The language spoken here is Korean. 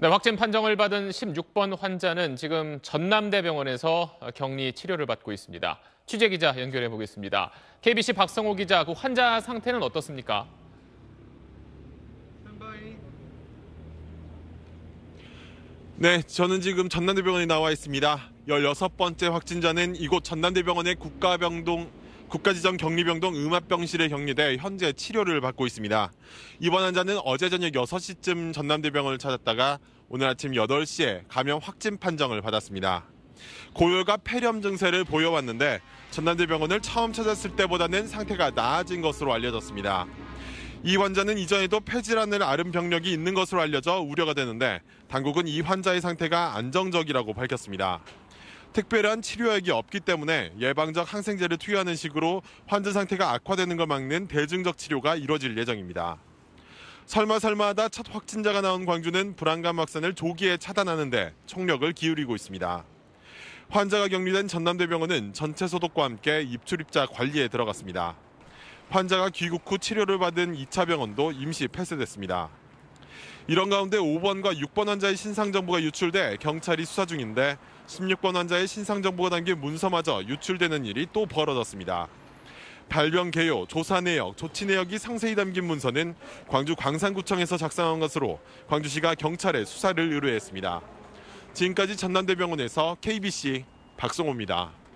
네, 확진 판정을 받은 16번 환자는 지금 전남대병원에서 격리 치료를 받고 있습니다. 취재 기자 연결해 보겠습니다. KBC 박성호 기자, 그 환자 상태는 어떻습니까? 네, 저는 지금 전남대병원에 나와 있습니다. 16번째 확진자는 이곳 전남대병원의 국가병동 국가지정 격리병동 음압병실에 격리돼 현재 치료를 받고 있습니다. 이번 환자는 어제 저녁 6시쯤 전남대병원을 찾았다가 오늘 아침 8시에 감염 확진 판정을 받았습니다. 고열과 폐렴 증세를 보여왔는데 전남대병원을 처음 찾았을 때보다는 상태가 나아진 것으로 알려졌습니다. 이 환자는 이전에도 폐질환을 앓은 병력이 있는 것으로 알려져 우려가 되는데 당국은 이 환자의 상태가 안정적이라고 밝혔습니다. 특별한 치료약이 없기 때문에 예방적 항생제를 투여하는 식으로 환자 상태가 악화되는 걸 막는 대증적 치료가 이뤄질 예정입니다. 설마 설마하다 첫 확진자가 나온 광주는 불안감 확산을 조기에 차단하는데 총력을 기울이고 있습니다. 환자가 격리된 전남대병원은 전체 소독과 함께 입출입자 관리에 들어갔습니다. 환자가 귀국 후 치료를 받은 2차 병원도 임시 폐쇄됐습니다. 이런 가운데 5번과 6번 환자의 신상 정보가 유출돼 경찰이 수사 중인데 16번 환자의 신상 정보가 담긴 문서마저 유출되는 일이 또 벌어졌습니다. 발병 개요, 조사 내역, 조치 내역이 상세히 담긴 문서는 광주 광산구청에서 작성한 것으로 광주시가 경찰에 수사를 의뢰했습니다. 지금까지 전남대병원에서 KBC 박성호입니다.